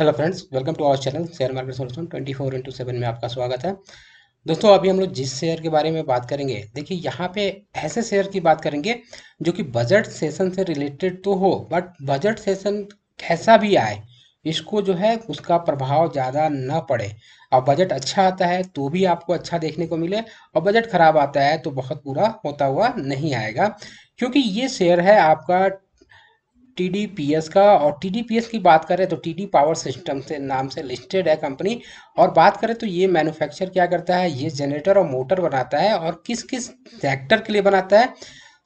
hello friends welcome to our channel share market solution four into seven में आपका स्वागत है दोस्तों अभी हम लोग जिस शेयर के बारे में बात करेंगे देखिए यहाँ पे ऐसे शेयर की बात करेंगे जो कि बजट सेशन से रिलेटेड तो हो बट बजट सेशन कैसा भी आए इसको जो है उसका प्रभाव ज़्यादा न पड़े और बजट अच्छा आता है तो भी आपको अच्छा देखने को मिले और बजट खराब आता है तो बहुत बुरा होता हुआ नहीं आएगा क्योंकि ये शेयर है आपका टीडीपीएस का और टीडीपीएस की बात करें तो टीडी पावर सिस्टम से नाम से लिस्टेड है कंपनी और बात करें तो ये मैन्युफैक्चर क्या करता है ये जनरेटर और मोटर बनाता है और किस किस सेक्टर के लिए बनाता है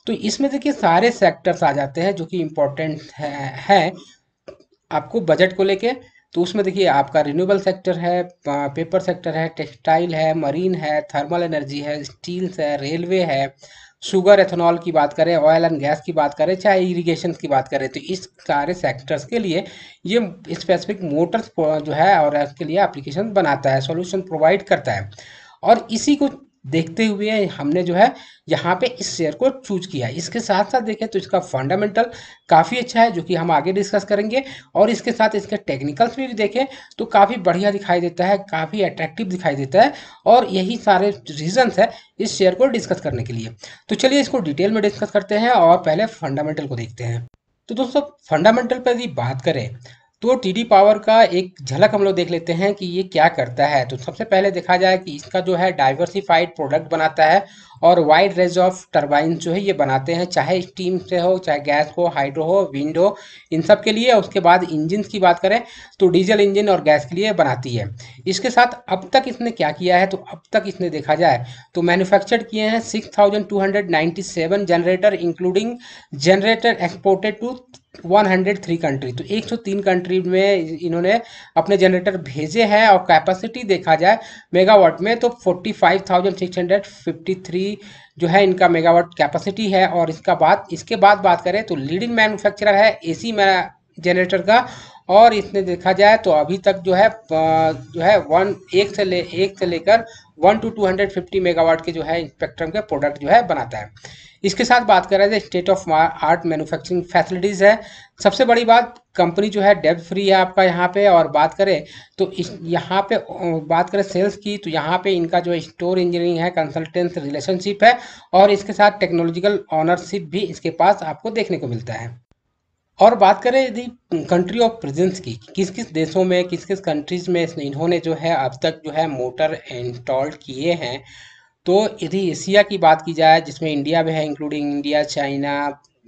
तो इसमें देखिए सारे सेक्टर्स आ जाते हैं जो कि इम्पोर्टेंट है, है आपको बजट को लेके तो उसमें देखिए आपका रिन्यूएबल सेक्टर है पेपर सेक्टर है टेक्सटाइल है मरीन है थर्मल एनर्जी है स्टील्स है रेलवे है शुगर एथेनॉल की बात करें ऑयल एंड गैस की बात करें चाहे इरिगेशन की बात करें तो इस सारे सेक्टर्स के लिए ये स्पेसिफिक मोटर्स जो है और इसके लिए एप्लीकेशन बनाता है सॉल्यूशन प्रोवाइड करता है और इसी को देखते हुए हमने जो है यहाँ पे इस शेयर को चूज किया है इसके साथ साथ देखें तो इसका फंडामेंटल काफ़ी अच्छा है जो कि हम आगे डिस्कस करेंगे और इसके साथ इसके टेक्निकल्स भी देखें तो काफ़ी बढ़िया दिखाई देता है काफ़ी अट्रैक्टिव दिखाई देता है और यही सारे रीजन्स है इस शेयर को डिस्कस करने के लिए तो चलिए इसको डिटेल में डिस्कस करते हैं और पहले फंडामेंटल को देखते हैं तो दोस्तों फंडामेंटल पर यदि बात करें तो टी डी पावर का एक झलक हम लोग देख लेते हैं कि ये क्या करता है तो सबसे पहले देखा जाए कि इसका जो है डाइवर्सिफाइड प्रोडक्ट बनाता है और वाइड रेंज ऑफ टर्बाइन जो है ये बनाते हैं चाहे स्टीम से हो चाहे गैस हो हाइड्रो हो विंड हो इन सब के लिए उसके बाद इंजिन की बात करें तो डीजल इंजन और गैस के लिए बनाती है इसके साथ अब तक इसने क्या किया है तो अब तक इसने देखा जाए तो मैन्युफैक्चर किए हैं six generator including generator exported to 103 country तो 103 कंट्री में इन्होंने अपने जनरेटर भेजे हैं और कैपेसिटी देखा जाए मेगावाट में तो 45,653 की जो है इनका मेगावाट कैपेसिटी है और इसका बात इसके बाद बात करें तो लीडिंग मैन्युफैक्चरर है एसी जनरेटर का और इसमें देखा जाए तो अभी तक जो है जो है वन एक से ले एक से लेकर one two two hundred fifty megawatt के जो है स्पेक्ट्रम के प्रोडक्ट जो है बनाता है इसके साथ बात रहे जाए तो state of art manufacturing facilities है सबसे बड़ी बात कंपनी जो है डेब फ्री है आपका यहाँ पे और बात करें तो इस यहाँ पे बात करें सेल्स की तो यहाँ पे इनका जो स्टोर इंजीनियरिंग है कंसल्टेंस रिलेशनशिप है और इसके साथ टेक्नोलॉजिकल ऑनरशिप भी इसके पास आपको देखने को मिलता है और बात करें यदि कंट्री ऑफ प्रेजेंस की किस किस देशों में किस किस कंट्रीज में इन्होंने जो है अब तक जो है मोटर इंस्टॉल किए हैं तो यदि एशिया की बात की जाए जिसमें इंडिया भी है इंक्लूडिंग इंडिया चाइना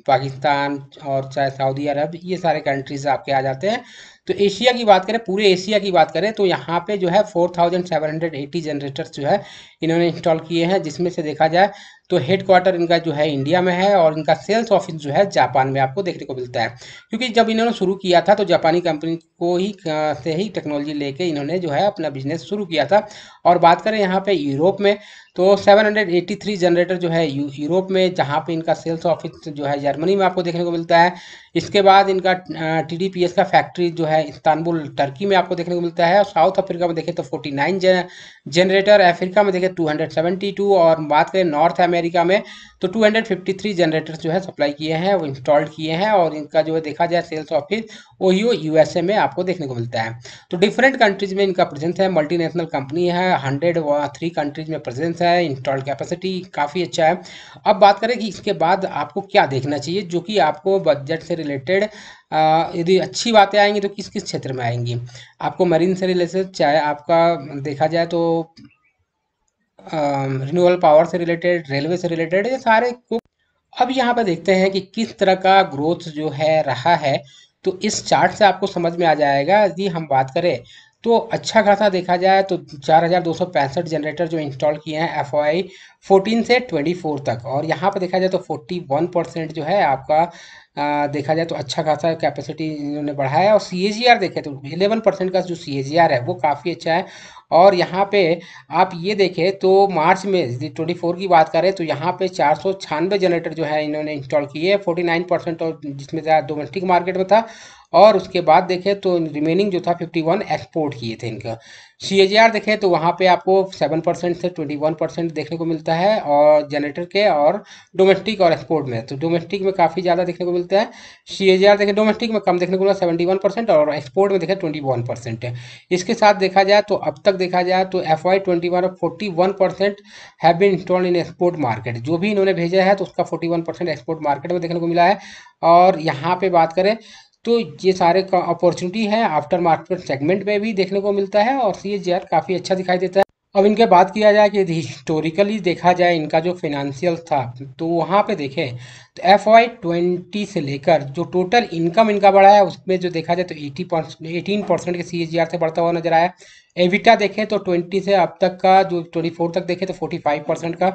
पाकिस्तान और चाहे सऊदी अरब ये सारे कंट्रीज आपके आ जाते हैं तो एशिया की बात करें पूरे एशिया की बात करें तो यहाँ पे जो है 4780 जनरेटर्स जो है इन्होंने इंस्टॉल किए हैं जिसमें से देखा जाए तो हेडक्वार्टर इनका जो है इंडिया में है और इनका सेल्स ऑफिस जो है जापान में आपको देखने को मिलता है क्योंकि जब इन्होंने शुरू किया था तो जापानी कंपनी को ही से ही टेक्नोलॉजी लेके इन्होंने जो है अपना बिजनेस शुरू किया था और बात करें यहाँ पे यूरोप में तो 783 जनरेटर जो है यूरोप में जहाँ पे इनका सेल्स ऑफिस जो है जर्मनी में आपको देखने को मिलता है इसके बाद इनका टी का फैक्ट्री जो है इस्तानबुल टर्की में आपको देखने को मिलता है और साउथ अफ्रीका में देखें तो 49 जनरेटर अफ्रीका में देखें 272 और बात करें नॉर्थ अमेरिका में तो 253 जनरेटर्स जो है सप्लाई किए हैं वो इंस्टॉल्ड किए हैं और इनका जो है देखा जाए सेल्स ऑफिस वही यूएसए में आपको देखने को मिलता है तो डिफरेंट कंट्रीज में इनका प्रेजेंस है मल्टीनेशनल कंपनी है हंड्रेड थ्री कंट्रीज में प्रेजेंस है इंस्टॉल्ड कैपेसिटी काफ़ी अच्छा है अब बात करें कि इसके बाद आपको क्या देखना चाहिए जो कि आपको बजट से रिलेटेड यदि अच्छी बातें आएंगी तो किस किस क्षेत्र में आएंगी आपको मरीन से रिलेटेड चाहे आपका देखा जाए तो रिन्यूअल पावर से रिलेटेड रेलवे से रिलेटेड ये सारे को अब यहाँ पर देखते हैं कि किस तरह का ग्रोथ जो है रहा है तो इस चार्ट से आपको समझ में आ जाएगा यदि हम बात करें तो अच्छा खासा देखा जाए तो चार हज़ार दो सौ पैंसठ जनरेटर जो इंस्टॉल किए हैं एफ आई फोर्टीन से ट्वेंटी फोर तक और यहाँ पर देखा जाए तो फोर्टी वन परसेंट जो है आपका आ, देखा जाए तो अच्छा खासा कैपेसिटी इन्होंने बढ़ाया और सी ए जी आर देखे तो एलेवन परसेंट का जो सी ए जी आर है वो काफ़ी अच्छा है और यहाँ पे आप ये देखें तो मार्च में ट्वेंटी फोर की बात करें तो यहाँ पे चार सौ छियानवे जनरेटर जो है इन्होंने इंस्टॉल किए फोर्टी नाइन परसेंट और जिसमें ज़्यादा डोमेस्टिक मार्केट में था और उसके बाद देखें तो रिमेनिंग जो था 51 एक्सपोर्ट किए थे इनका सी देखें तो वहाँ पे आपको 7 परसेंट से 21 परसेंट देखने को मिलता है और जनरेटर के और डोमेस्टिक और एक्सपोर्ट में तो डोमेस्टिक में काफ़ी ज़्यादा देखने को मिलता है सी देखें डोमेस्टिक में कम देखने को मिला सेवेंटी और एक्सपोर्ट में देखें ट्वेंटी है इसके साथ देखा जाए तो अब तक देखा जाए तो एफ वाई ट्वेंटी वन और forty one percent have been installed in export market जो भी इन्होंने भेजा है तो उसका forty one percent export market में देखने को मिला है और यहाँ पे बात करें तो ये सारे का अपॉर्चुनिटी है आफ्टर मार्केट सेगमेंट में भी देखने को मिलता है और सी काफ़ी अच्छा दिखाई देता है अब इनके बात किया जाए कि यदि हिस्टोरिकली देखा जाए इनका जो फिनेंशियल था तो वहाँ पे देखें तो एफ वाई ट्वेंटी से लेकर जो टोटल इनकम इनका बढ़ा है उसमें जो देखा जाए तो एटी परसेंट एटीन परसेंट के सी से बढ़ता हुआ नजर आया एविटा देखें तो 20 से अब तक का जो 24 तक देखें तो 45 परसेंट का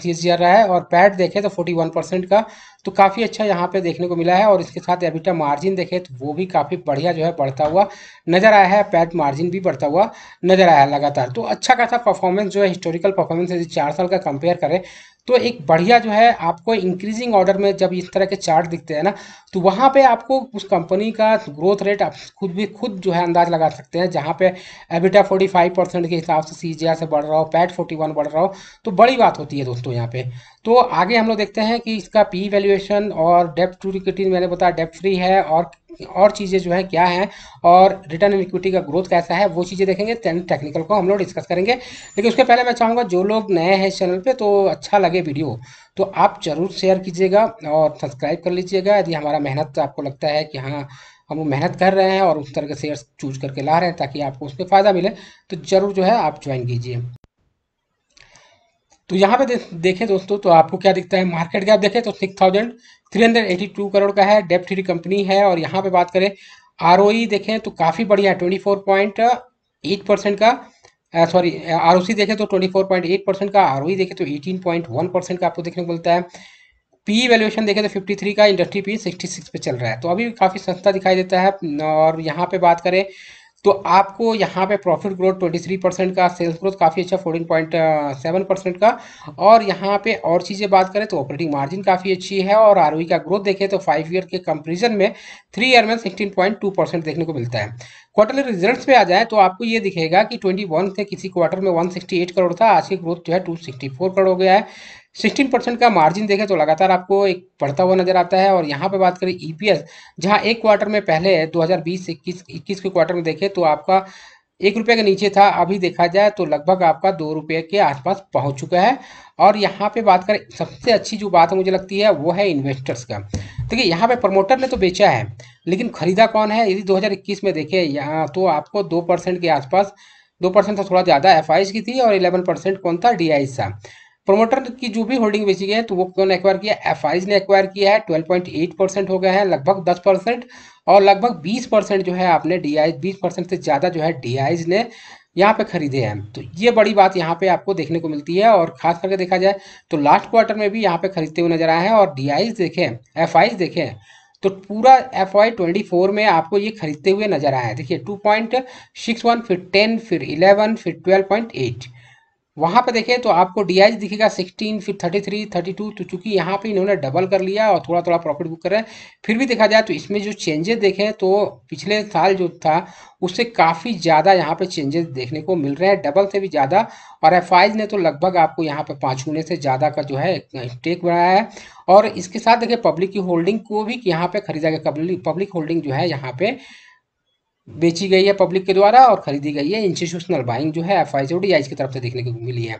सी एस रहा है और पैट देखें तो 41 परसेंट का तो काफ़ी अच्छा यहाँ पे देखने को मिला है और इसके साथ एविटा मार्जिन देखें तो वो भी काफ़ी बढ़िया जो है बढ़ता हुआ नज़र आया है पैट मार्जिन भी बढ़ता हुआ नज़र आया लगातार तो अच्छा खासा परफॉर्मेंस जो है हिस्टोरिकल परफॉर्मेंस यदि चार साल का कंपेयर करें तो एक बढ़िया जो है आपको इंक्रीजिंग ऑर्डर में जब इस तरह के चार्ट दिखते हैं ना तो वहाँ पे आपको उस कंपनी का ग्रोथ रेट आप खुद भी खुद जो है अंदाज लगा सकते हैं जहाँ पे एबिटा 45 परसेंट के हिसाब से सी से बढ़ रहा हो पैट 41 बढ़ रहा हो तो बड़ी बात होती है दोस्तों यहाँ पे तो आगे हम लोग देखते हैं कि इसका पी वैल्यूएशन और डेप टू इक्विटी मैंने बताया डेप फ्री है और और चीज़ें जो है क्या है और रिटर्न एंड इक्विटी का ग्रोथ कैसा है वो चीज़ें देखेंगे टेक्निकल को हम लोग डिस्कस करेंगे लेकिन उसके पहले मैं चाहूँगा जो लोग नए हैं इस चैनल पर तो अच्छा लगे वीडियो तो आप जरूर शेयर कीजिएगा और सब्सक्राइब कर लीजिएगा यदि हमारा मेहनत आपको लगता है कि हाँ हम मेहनत कर रहे हैं और उस तरह के शेयर चूज करके ला रहे हैं ताकि आपको उसमें फ़ायदा मिले तो ज़रूर जो है आप ज्वाइन कीजिए तो यहाँ पे देखें दोस्तों तो आपको क्या दिखता है मार्केट गैप देखें तो सिक्स थाउजेंड 382 करोड़ का है डेप्ट फ्री कंपनी है और यहाँ पे बात करें आर e देखें तो काफ़ी बढ़िया है twenty four point eight percent का सॉरी आर देखें तो twenty four point eight percent का आर e देखें तो एटीन पॉइंट वन परसेंट का आपको देखने को मिलता है पी वैल्यूएशन e देखें तो फिफ्टी थ्री का इंडस्ट्री पी सिक्सटी सिक्स पे चल रहा है तो अभी काफ़ी सस्ता दिखाई देता है और यहाँ पे बात करें तो आपको यहाँ पे प्रॉफिट ग्रोथ 23 परसेंट का सेल्स ग्रोथ काफ़ी अच्छा 14.7 परसेंट uh, का और यहाँ पे और चीज़ें बात करें तो ऑपरेटिंग मार्जिन काफ़ी अच्छी है और आर e का ग्रोथ देखें तो फाइव ईयर के कंपेरिजन में थ्री ईयर में सिक्सटीन परसेंट देखने को मिलता है क्वार्टरली रिजल्ट्स पे आ जाए तो आपको ये दिखेगा कि 21 से किसी क्वार्टर में 168 करोड़ था आज की ग्रोथ जो है 264 करोड़ हो गया है सिक्सटीन परसेंट का मार्जिन देखें तो लगातार आपको एक बढ़ता हुआ नजर आता है और यहाँ पे बात करें ईपीएस e जहाँ एक क्वार्टर में पहले 2020 इक्कीस इक्कीस के क्वार्टर में देखें तो आपका एक रुपये के नीचे था अभी देखा जाए तो लगभग आपका दो रुपये के आसपास पहुंच चुका है और यहाँ पे बात करें सबसे अच्छी जो बात मुझे लगती है वो है इन्वेस्टर्स का देखिए यहाँ पे प्रमोटर ने तो बेचा है लेकिन खरीदा कौन है यदि 2021 में देखें यहाँ तो आपको दो परसेंट के आसपास दो परसेंट था थोड़ा ज़्यादा एफ की थी और इलेवन परसेंट कौन था डी था प्रोमोटर की जो भी होल्डिंग बेची गई है तो वो कौन एक्वायर किया एफ ने एक्वायर किया है 12.8 परसेंट हो गया है लगभग 10 परसेंट और लगभग 20 परसेंट जो है आपने डी आई बीस परसेंट से ज़्यादा जो है डी ने यहाँ पे खरीदे हैं तो ये बड़ी बात यहाँ पे आपको देखने को मिलती है और खास करके देखा जाए तो लास्ट क्वार्टर में भी यहाँ पे खरीदते हुए नजर आए हैं और डी देखें एफ देखें तो पूरा एफ आई ट्वेंटी फोर में आपको ये खरीदते हुए नजर आया है देखिए टू पॉइंट सिक्स वन फिर टेन फिर इलेवन फिर ट्वेल्व पॉइंट एट वहाँ पे देखें तो आपको डी आई दिखेगा सिक्सटीन फिर थर्टी थ्री थर्टी टू तो चूंकि यहाँ पे इन्होंने डबल कर लिया और थोड़ा थोड़ा प्रॉफिट बुक कर रहे हैं फिर भी देखा जाए तो इसमें जो चेंजेस देखें तो पिछले साल जो था उससे काफ़ी ज़्यादा यहाँ पे चेंजेस देखने को मिल रहे हैं डबल से भी ज़्यादा और एफ ने तो लगभग आपको यहाँ पर पाँच गुने से ज़्यादा का जो है टेक बनाया है और इसके साथ देखें पब्लिक की होल्डिंग को भी यहाँ पर खरीदा गया पब्लिक होल्डिंग जो है यहाँ पर बेची गई है पब्लिक के द्वारा और खरीदी गई है इंस्टीट्यूशनल बाइंग जो है एफ आई की तरफ से देखने को मिली है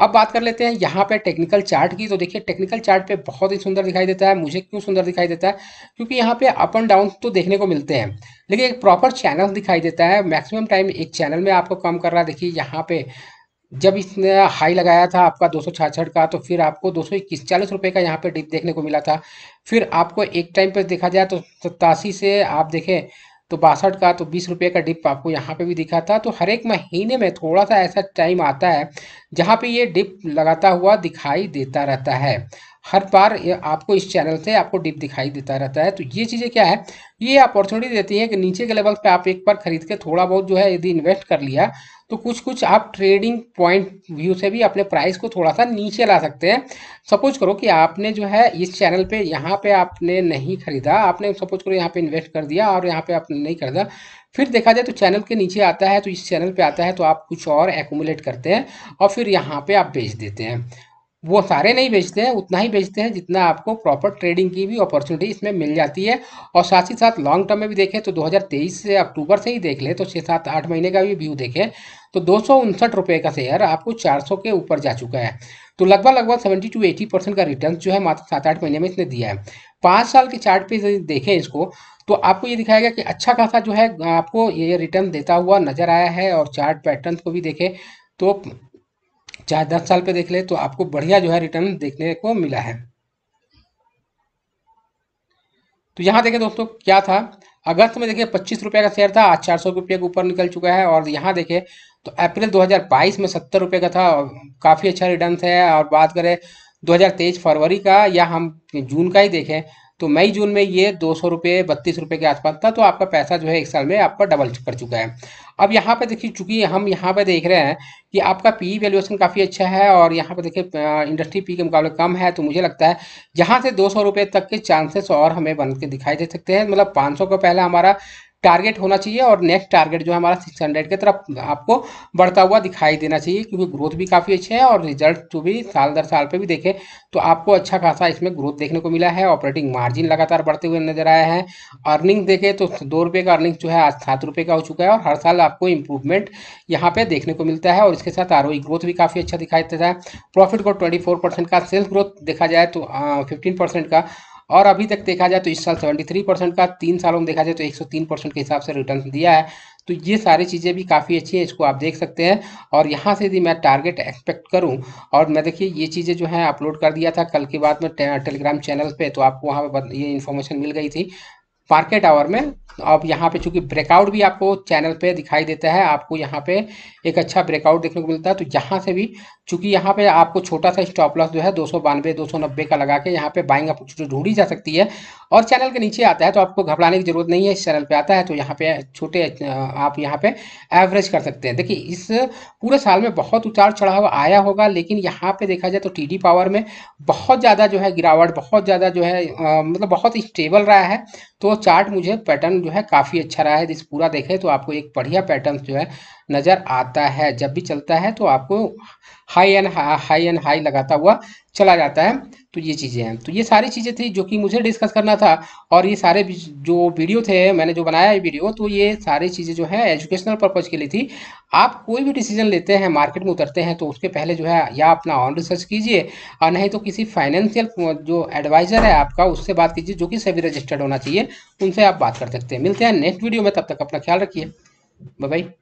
अब बात कर लेते हैं यहाँ पे टेक्निकल चार्ट की तो देखिए टेक्निकल चार्ट पे बहुत ही सुंदर दिखाई देता है मुझे क्यों सुंदर दिखाई देता है क्योंकि यहाँ पे अप एंड डाउन तो देखने को मिलते हैं लेकिन एक प्रॉपर चैनल दिखाई देता है मैक्सिमम टाइम एक चैनल में आपको काम कर रहा है देखिए यहाँ पे जब इसने हाई लगाया था आपका दो का तो फिर आपको दो सौ रुपये का यहाँ पे डिप देखने को मिला था फिर आपको एक टाइम पर देखा जाए तो सत्तासी से आप देखें तो बासठ का तो बीस रुपये का डिप आपको यहाँ पे भी दिखा था तो हर एक महीने में थोड़ा सा ऐसा टाइम आता है जहाँ पे ये डिप लगाता हुआ दिखाई देता रहता है हर बार ये आपको इस चैनल से आपको डिप दिखाई देता रहता है तो ये चीज़ें क्या है ये अपॉर्चुनिटी देती है कि नीचे के लेवल पे आप एक बार खरीद के थोड़ा बहुत जो है यदि इन्वेस्ट कर लिया तो कुछ कुछ आप ट्रेडिंग पॉइंट व्यू से भी अपने प्राइस को थोड़ा सा नीचे ला सकते हैं सपोज करो कि आपने जो है इस चैनल पे यहाँ पे आपने नहीं खरीदा आपने सपोज करो यहाँ पे इन्वेस्ट कर दिया और यहाँ पे आपने नहीं खरीदा फिर देखा जाए तो चैनल के नीचे आता है तो इस चैनल पे आता है तो आप कुछ और एकोमुलेट करते हैं और फिर यहाँ पर आप बेच देते हैं वो सारे नहीं बेचते हैं उतना ही बेचते हैं जितना आपको प्रॉपर ट्रेडिंग की भी अपॉर्चुनिटी इसमें मिल जाती है और साथ ही साथ लॉन्ग टर्म में भी देखें तो 2023 से अक्टूबर से ही देख लें तो छः सात आठ महीने का भी व्यू देखें तो दो सौ का शेयर आपको 400 के ऊपर जा चुका है तो लगभग लगभग सेवेंटी टू एटी परसेंट का रिटर्न जो है मात्र सात आठ महीने में इसने दिया है पाँच साल के चार्ट पे देखें इसको तो आपको ये दिखाएगा कि अच्छा खासा जो है आपको ये रिटर्न देता हुआ नजर आया है और चार्ट पैटर्न को भी देखें तो चाहे दस साल पे देख ले तो आपको बढ़िया जो है रिटर्न देखने को मिला है तो यहाँ देखें दोस्तों क्या था अगस्त में देखिए पच्चीस रुपये का शेयर था आज चार सौ रुपये के ऊपर निकल चुका है और यहाँ देखे तो अप्रैल 2022 में सत्तर रुपये का था काफ़ी अच्छा रिटर्न है और बात करें 2023 फरवरी का या हम जून का ही देखें तो मई जून में ये दो सौ रुपये बत्तीस रुपये के आसपास था तो आपका पैसा जो है एक साल में आपका डबल कर चुका है अब यहाँ पे देखिए चूंकि हम यहाँ पे देख रहे हैं कि आपका पी वैल्यूएशन काफ़ी अच्छा है और यहाँ पे देखिए इंडस्ट्री पी के मुकाबले कम है तो मुझे लगता है यहाँ से दो सौ रुपये तक के चांसेस और हमें बन के दिखाई दे सकते हैं मतलब पाँच सौ का पहला हमारा टारगेट होना चाहिए और नेक्स्ट टारगेट जो है हमारा सिक्स हंड्रेड की तरफ आपको बढ़ता हुआ दिखाई देना चाहिए क्योंकि ग्रोथ भी काफ़ी अच्छा है और रिजल्ट जो भी साल दर साल पे भी देखें तो आपको अच्छा खासा इसमें ग्रोथ देखने को मिला है ऑपरेटिंग मार्जिन लगातार बढ़ते हुए नजर आया है अर्निंग देखें तो दो रुपये का अर्निंग जो है आज सात रुपये का हो चुका है और हर साल आपको इंप्रूवमेंट यहाँ पे देखने को मिलता है और इसके साथ आर ग्रोथ भी काफ़ी अच्छा दिखाई देता है प्रॉफिट को ट्वेंटी का सेल्स ग्रोथ देखा जाए तो फिफ्टीन का और अभी तक देखा जाए तो इस साल 73 परसेंट का तीन सालों में देखा जाए तो 103 परसेंट के हिसाब से रिटर्न दिया है तो ये सारी चीज़ें भी काफ़ी अच्छी हैं इसको आप देख सकते हैं और यहाँ से यदि मैं टारगेट एक्सपेक्ट करूँ और मैं देखिए ये चीज़ें जो हैं अपलोड कर दिया था कल के बाद में टेलीग्राम चैनल पे तो आपको वहाँ पर ये इन्फॉर्मेशन मिल गई थी मार्केट आवर में अब यहाँ पे चूंकि ब्रेकआउट भी आपको चैनल पे दिखाई देता है आपको यहाँ पे एक अच्छा ब्रेकआउट देखने को मिलता है तो यहाँ से भी चूंकि यहाँ पे आपको छोटा सा स्टॉप लॉस जो है दो सौ बानवे दो सौ नब्बे का लगा के यहाँ पे बाइंग अपॉर्चुनिटी ढूंढी जा सकती है और चैनल के नीचे आता है तो आपको घबराने की जरूरत नहीं है इस चैनल पर आता है तो यहाँ पे छोटे आप यहाँ पे एवरेज कर सकते हैं देखिए इस पूरे साल में बहुत उतार चढ़ाव आया होगा लेकिन यहाँ पे देखा जाए तो टी पावर में बहुत ज़्यादा जो है गिरावट बहुत ज़्यादा जो है मतलब बहुत स्टेबल रहा है तो चार्ट मुझे पैटर्न जो है काफ़ी अच्छा रहा है जिस पूरा देखें तो आपको एक बढ़िया पैटर्न जो है नज़र आता है जब भी चलता है तो आपको high and high and high लगाता हुआ चला जाता है तो ये चीज़ें हैं तो ये सारी चीज़ें थी जो कि मुझे डिस्कस करना था और ये सारे जो वीडियो थे मैंने जो बनाया ये वीडियो तो ये सारी चीज़ें जो है एजुकेशनल पर्पज़ के लिए थी आप कोई भी डिसीजन लेते हैं मार्केट में उतरते हैं तो उसके पहले जो है या अपना ऑन रिसर्च कीजिए और नहीं तो किसी फाइनेंशियल जो एडवाइज़र है आपका उससे बात कीजिए जो कि सभी रजिस्टर्ड होना चाहिए उनसे आप बात कर सकते हैं मिलते हैं नेक्स्ट वीडियो में तब तक अपना ख्याल रखिए बाई